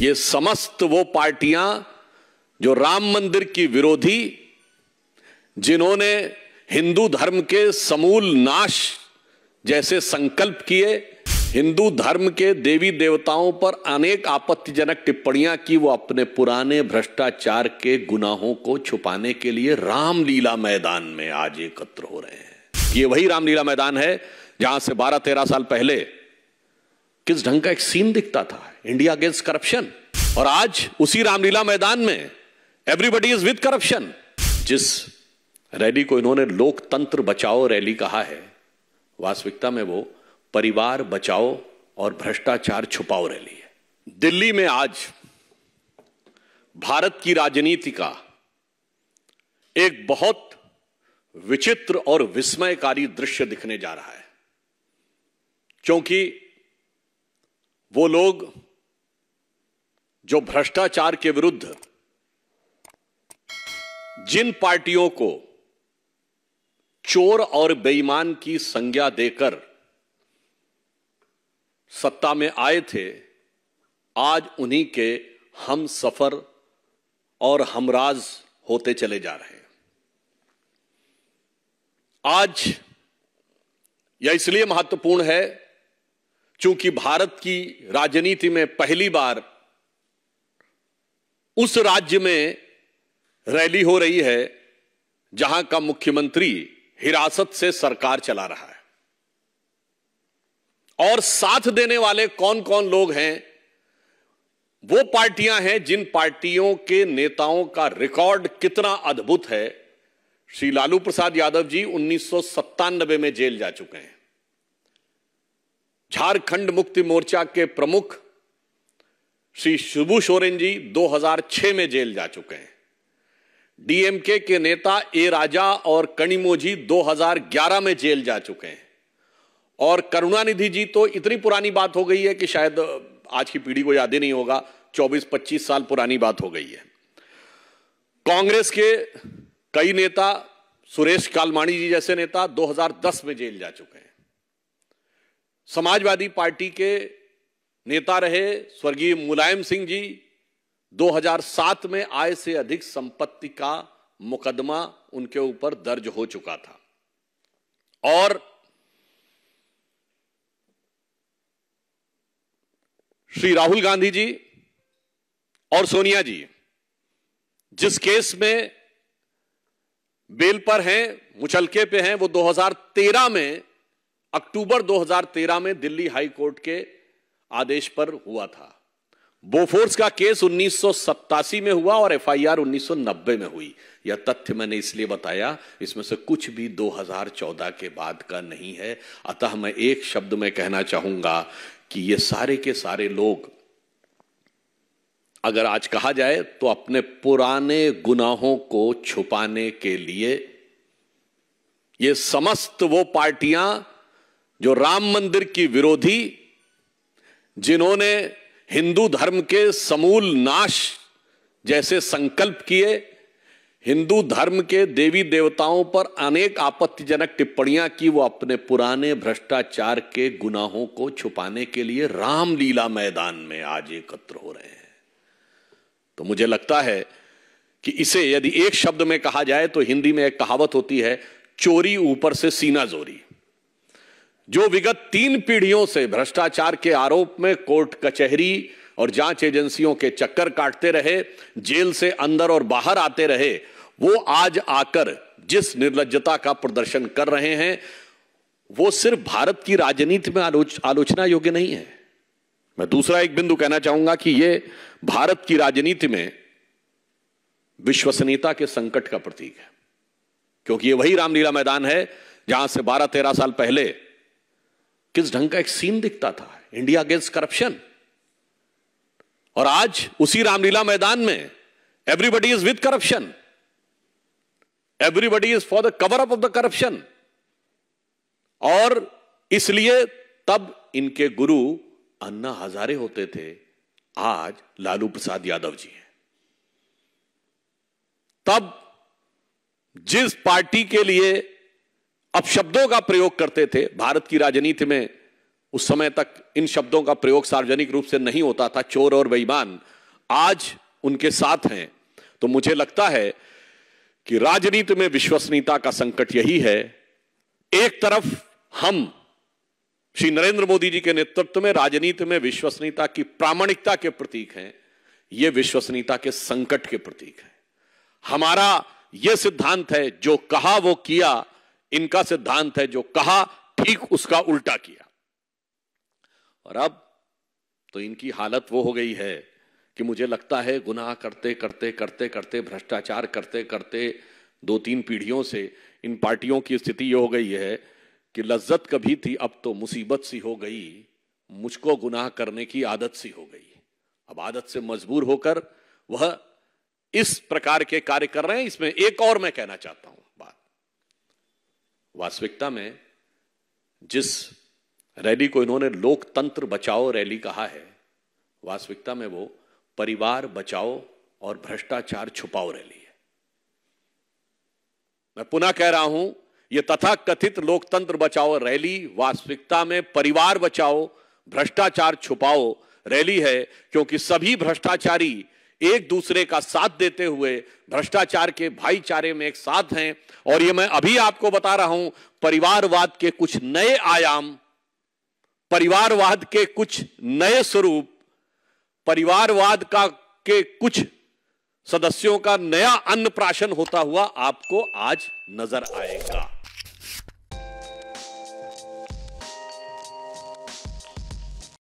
ये समस्त वो पार्टियां जो राम मंदिर की विरोधी जिन्होंने हिंदू धर्म के समूल नाश जैसे संकल्प किए हिंदू धर्म के देवी देवताओं पर अनेक आपत्तिजनक टिप्पणियां की वो अपने पुराने भ्रष्टाचार के गुनाहों को छुपाने के लिए रामलीला मैदान में आज एकत्र हो रहे हैं ये वही रामलीला मैदान है जहां से बारह तेरह साल पहले किस ढंग का एक सीन दिखता था इंडिया अगेंस्ट करप्शन और आज उसी रामलीला मैदान में एवरीबडी इज विद करप्शन जिस रैली को इन्होंने लोकतंत्र बचाओ रैली कहा है वास्तविकता में वो परिवार बचाओ और भ्रष्टाचार छुपाओ रैली है दिल्ली में आज भारत की राजनीति का एक बहुत विचित्र और विस्मयकारी दृश्य दिखने जा रहा है क्योंकि वो लोग जो भ्रष्टाचार के विरुद्ध जिन पार्टियों को चोर और बेईमान की संज्ञा देकर सत्ता में आए थे आज उन्हीं के हम सफर और हमराज होते चले जा रहे हैं आज यह इसलिए महत्वपूर्ण है चूंकि भारत की राजनीति में पहली बार उस राज्य में रैली हो रही है जहां का मुख्यमंत्री हिरासत से सरकार चला रहा है और साथ देने वाले कौन कौन लोग हैं वो पार्टियां हैं जिन पार्टियों के नेताओं का रिकॉर्ड कितना अद्भुत है श्री लालू प्रसाद यादव जी उन्नीस में जेल जा चुके हैं झारखंड मुक्ति मोर्चा के प्रमुख श्री शुभु सोरेन जी 2006 में जेल जा चुके हैं डीएमके के नेता ए राजा और जी दो में जेल जा चुके हैं और करुणानिधि जी तो इतनी पुरानी बात हो गई है कि शायद आज की पीढ़ी को याद ही नहीं होगा 24-25 साल पुरानी बात हो गई है कांग्रेस के कई नेता सुरेश कालमाणी जी जैसे नेता 2010 में जेल जा चुके हैं समाजवादी पार्टी के नेता रहे स्वर्गीय मुलायम सिंह जी 2007 में आय से अधिक संपत्ति का मुकदमा उनके ऊपर दर्ज हो चुका था और श्री राहुल गांधी जी और सोनिया जी जिस केस में बेल पर हैं मुचलके पे हैं वो 2013 में अक्टूबर 2013 में दिल्ली हाई कोर्ट के आदेश पर हुआ था बोफोर्स का केस उन्नीस में हुआ और एफआईआर 1990 में हुई यह तथ्य मैंने इसलिए बताया इसमें से कुछ भी 2014 के बाद का नहीं है अतः मैं एक शब्द में कहना चाहूंगा कि ये सारे के सारे लोग अगर आज कहा जाए तो अपने पुराने गुनाहों को छुपाने के लिए ये समस्त वो पार्टियां जो राम मंदिर की विरोधी जिन्होंने हिंदू धर्म के समूल नाश जैसे संकल्प किए हिंदू धर्म के देवी देवताओं पर अनेक आपत्तिजनक टिप्पणियां की वो अपने पुराने भ्रष्टाचार के गुनाहों को छुपाने के लिए रामलीला मैदान में आज एकत्र हो रहे हैं तो मुझे लगता है कि इसे यदि एक शब्द में कहा जाए तो हिंदी में एक कहावत होती है चोरी ऊपर से सीना जोरी जो विगत तीन पीढ़ियों से भ्रष्टाचार के आरोप में कोर्ट कचहरी और जांच एजेंसियों के चक्कर काटते रहे जेल से अंदर और बाहर आते रहे वो आज आकर जिस निर्लजता का प्रदर्शन कर रहे हैं वो सिर्फ भारत की राजनीति में आलोच, आलोचना योग्य नहीं है मैं दूसरा एक बिंदु कहना चाहूंगा कि ये भारत की राजनीति में विश्वसनीयता के संकट का प्रतीक है क्योंकि ये वही रामलीला मैदान है जहां से बारह तेरह साल पहले किस ढंग का एक सीन दिखता था इंडिया अगेंस्ट करप्शन और आज उसी रामलीला मैदान में everybody is with corruption everybody is for the cover up of the corruption और इसलिए तब इनके गुरु अन्ना हजारे होते थे आज लालू प्रसाद यादव जी हैं तब जिस पार्टी के लिए अपशब्दों का प्रयोग करते थे भारत की राजनीति में उस समय तक इन शब्दों का प्रयोग सार्वजनिक रूप से नहीं होता था चोर और बेईमान आज उनके साथ हैं तो मुझे लगता है कि राजनीति में विश्वसनीयता का संकट यही है एक तरफ हम श्री नरेंद्र मोदी जी के नेतृत्व में राजनीति में विश्वसनीयता की प्रामाणिकता के प्रतीक हैं यह विश्वसनीयता के संकट के प्रतीक है हमारा यह सिद्धांत है जो कहा वो किया इनका सिद्धांत है जो कहा ठीक उसका उल्टा किया और अब तो इनकी हालत वो हो गई है कि मुझे लगता है गुनाह करते करते करते करते भ्रष्टाचार करते करते दो तीन पीढ़ियों से इन पार्टियों की स्थिति ये हो गई है कि लज्जत कभी थी अब तो मुसीबत सी हो गई मुझको गुनाह करने की आदत सी हो गई अब आदत से मजबूर होकर वह इस प्रकार के कार्य कर रहे हैं इसमें एक और मैं कहना चाहता हूं वास्तविकता में जिस रैली को इन्होंने लोकतंत्र बचाओ रैली कहा है वास्तविकता में वो परिवार बचाओ और भ्रष्टाचार छुपाओ रैली है मैं पुनः कह रहा हूं यह तथा कथित लोकतंत्र बचाओ रैली वास्तविकता में परिवार बचाओ भ्रष्टाचार छुपाओ रैली है क्योंकि सभी भ्रष्टाचारी एक दूसरे का साथ देते हुए भ्रष्टाचार के भाईचारे में एक साथ हैं और ये मैं अभी आपको बता रहा हूं परिवारवाद के कुछ नए आयाम परिवारवाद के कुछ नए स्वरूप परिवारवाद का के कुछ सदस्यों का नया अन्न प्राशन होता हुआ आपको आज नजर आएगा